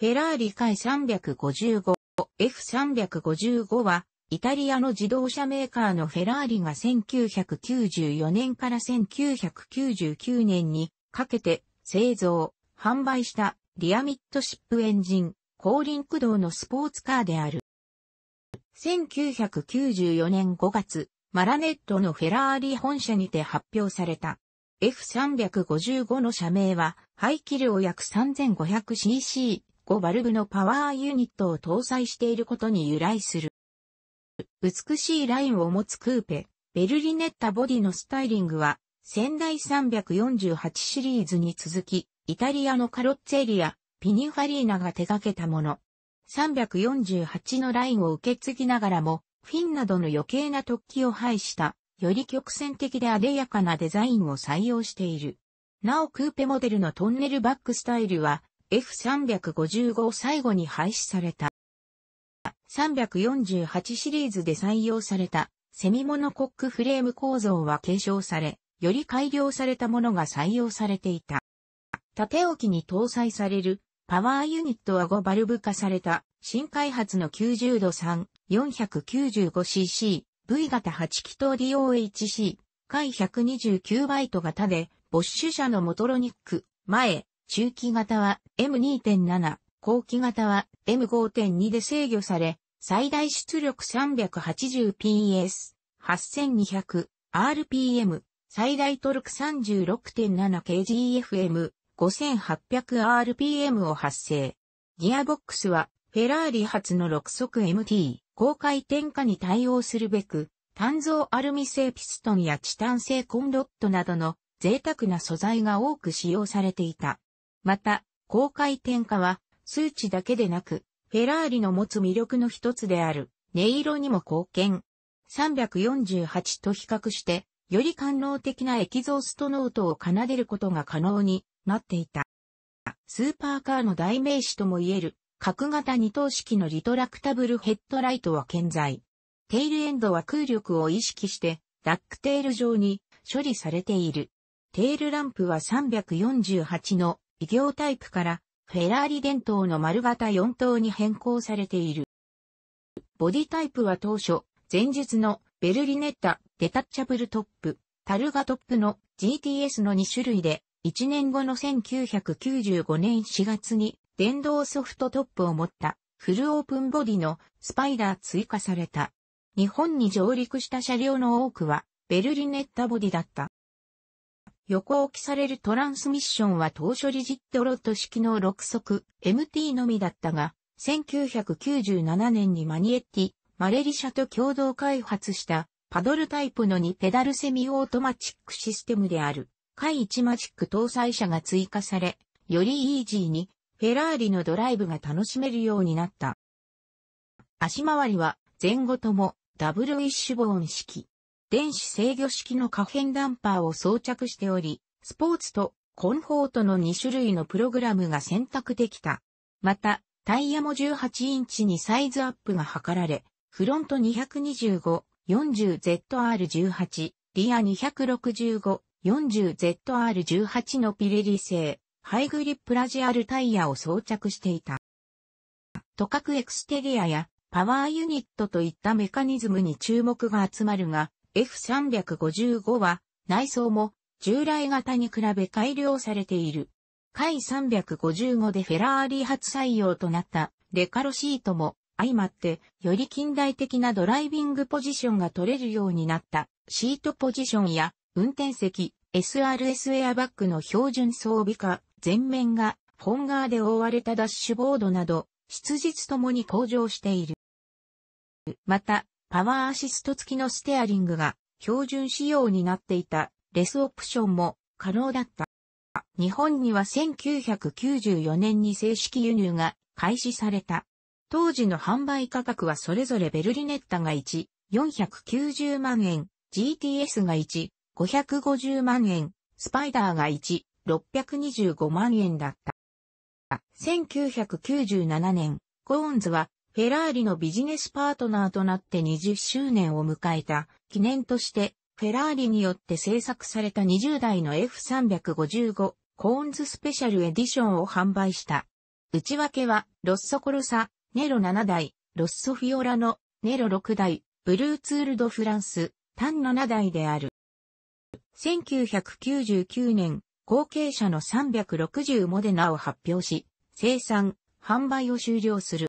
フェラーリ海 355F355 355は、イタリアの自動車メーカーのフェラーリが1994年から1999年にかけて製造、販売したリアミッドシップエンジン、後輪駆動のスポーツカーである。1994年5月、マラネットのフェラーリ本社にて発表された。F355 の社名は、排気量約 3500cc、5バルブのパワーユニットを搭載していることに由来する。美しいラインを持つクーペ、ベルリネッタボディのスタイリングは、仙台348シリーズに続き、イタリアのカロッツェリア、ピニファリーナが手掛けたもの。348のラインを受け継ぎながらも、フィンなどの余計な突起を排した、より曲線的で艶やかなデザインを採用している。なおクーペモデルのトンネルバックスタイルは、f 3 5 5を最後に廃止された。348シリーズで採用されたセミモノコックフレーム構造は継承され、より改良されたものが採用されていた。縦置きに搭載されるパワーユニットは5バルブ化された新開発の90度3 495cc V 型8気筒 DOHC 回129バイト型でボッシュ車のモトロニック前中期型は M2.7、後期型は M5.2 で制御され、最大出力 380PS、8200、RPM、最大トルク 36.7kgfm、5800rpm を発生。ギアボックスは、フェラーリ発の6速 MT、高回転化に対応するべく、単造アルミ製ピストンやチタン製コンロットなどの贅沢な素材が多く使用されていた。また、高回転化は、数値だけでなく、フェラーリの持つ魅力の一つである、音色にも貢献。348と比較して、より官能的なエキゾーストノートを奏でることが可能になっていた。スーパーカーの代名詞ともいえる、角型二等式のリトラクタブルヘッドライトは健在。テールエンドは空力を意識して、ダックテール上に処理されている。テールランプは348の異業タイプからフェラーリ伝統の丸型4灯に変更されている。ボディタイプは当初、前述のベルリネッタ、デタッチャブルトップ、タルガトップの GTS の2種類で、1年後の1995年4月に電動ソフトトップを持ったフルオープンボディのスパイダー追加された。日本に上陸した車両の多くはベルリネッタボディだった。横置きされるトランスミッションは当初リジットロット式の6速 MT のみだったが、1997年にマニエッティ、マレリ社と共同開発したパドルタイプの2ペダルセミオートマチックシステムである、回1マチック搭載車が追加され、よりイージーにフェラーリのドライブが楽しめるようになった。足回りは前後ともダブルウィッシュボーン式。電子制御式の可変ダンパーを装着しており、スポーツとコンフォートの2種類のプログラムが選択できた。また、タイヤも18インチにサイズアップが図られ、フロント 225-40ZR18、リア 265-40ZR18 のピレリ製、ハイグリップラジアルタイヤを装着していた。とかくエクステリアやパワーユニットといったメカニズムに注目が集まるが、F355 は内装も従来型に比べ改良されている。回355でフェラーリ初採用となったレカロシートも相まってより近代的なドライビングポジションが取れるようになったシートポジションや運転席 SRS エアバッグの標準装備化前面がフォガ側で覆われたダッシュボードなど、質実ともに向上している。また、パワーアシスト付きのステアリングが標準仕様になっていたレスオプションも可能だった。日本には1994年に正式輸入が開始された。当時の販売価格はそれぞれベルリネッタが1、490万円、GTS が1、550万円、スパイダーが1、625万円だった。1997年、コーンズはフェラーリのビジネスパートナーとなって20周年を迎えた記念として、フェラーリによって制作された20台の F355 コーンズスペシャルエディションを販売した。内訳は、ロッソコロサ、ネロ7台、ロッソフィオラの、ネロ6台、ブルーツールドフランス、タン7台である。1999年、後継者の360モデナを発表し、生産、販売を終了する。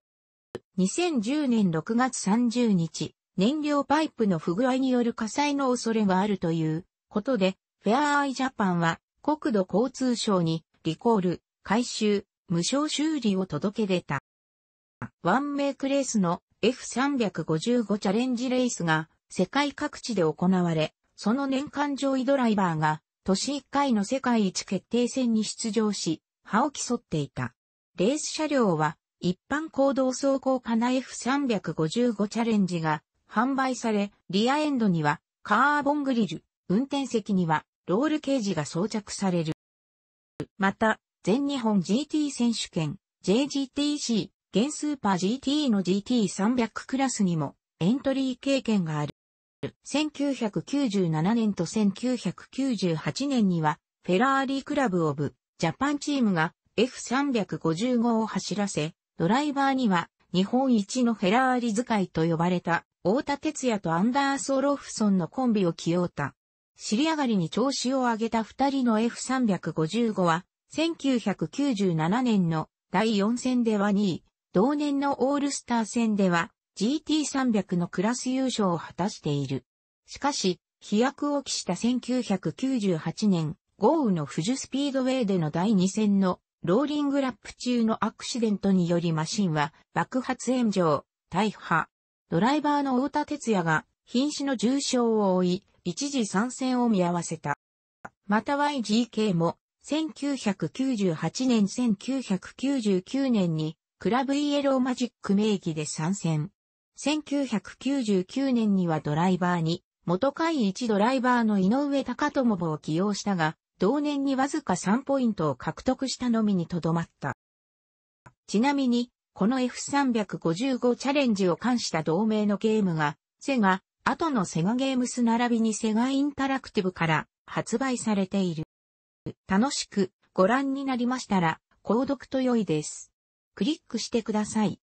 2010年6月30日、燃料パイプの不具合による火災の恐れがあるということで、フェアアイジャパンは国土交通省にリコール、回収、無償修理を届け出た。ワンメイクレースの F355 チャレンジレースが世界各地で行われ、その年間上位ドライバーが年1回の世界一決定戦に出場し、歯を競っていた。レース車両は一般行動走行かな F355 チャレンジが販売され、リアエンドにはカーボングリル、運転席にはロールケージが装着される。また、全日本 GT 選手権 JGTC、現スーパー GT の GT300 クラスにもエントリー経験がある。1997年と1998年にはフェラーリクラブオブジャパンチームが F355 を走らせ、ドライバーには日本一のフェラーリ使いと呼ばれた、大田哲也とアンダーソー・ロフソンのコンビを起用た。尻上がりに調子を上げた二人の F355 は、1997年の第4戦では2位、同年のオールスター戦では GT300 のクラス優勝を果たしている。しかし、飛躍を期した1998年、豪雨の富士スピードウェイでの第2戦のローリングラップ中のアクシデントによりマシンは爆発炎上、大破。ドライバーの太田哲也が瀕死の重傷を負い、一時参戦を見合わせた。また YGK も1998年1999年にクラブイエローマジック名義で参戦。1999年にはドライバーに元会一ドライバーの井上隆智を起用したが、同年にわずか3ポイントを獲得したのみにとどまった。ちなみに、この F355 チャレンジを冠した同盟のゲームが、セガ、後のセガゲームス並びにセガインタラクティブから発売されている。楽しくご覧になりましたら、購読と良いです。クリックしてください。